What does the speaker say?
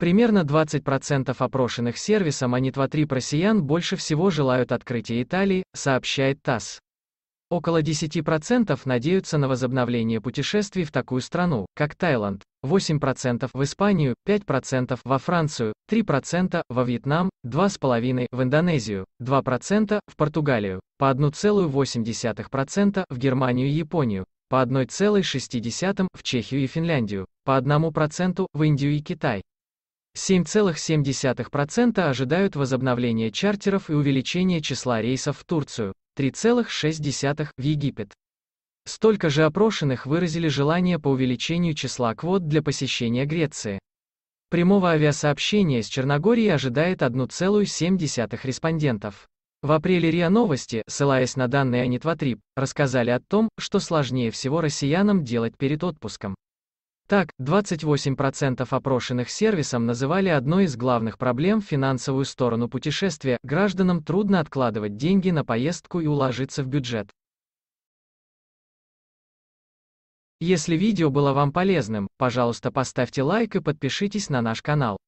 Примерно 20% опрошенных сервисом Анитва-3 россиян больше всего желают открытия Италии, сообщает ТАСС. Около 10% надеются на возобновление путешествий в такую страну, как Таиланд, 8% в Испанию, 5% во Францию, 3% во Вьетнам, 2,5% в Индонезию, 2% в Португалию, по 1,8% в Германию и Японию, по 1,6% в Чехию и Финляндию, по 1% в Индию и Китай, 7,7% ожидают возобновления чартеров и увеличения числа рейсов в Турцию, 3,6% в Египет. Столько же опрошенных выразили желание по увеличению числа квот для посещения Греции. Прямого авиасообщения с Черногорией ожидает 1,7 респондентов. В апреле РИА Новости, ссылаясь на данные Анитватриб, рассказали о том, что сложнее всего россиянам делать перед отпуском. Так, 28% опрошенных сервисом называли одной из главных проблем финансовую сторону путешествия, гражданам трудно откладывать деньги на поездку и уложиться в бюджет. Если видео было вам полезным, пожалуйста поставьте лайк и подпишитесь на наш канал.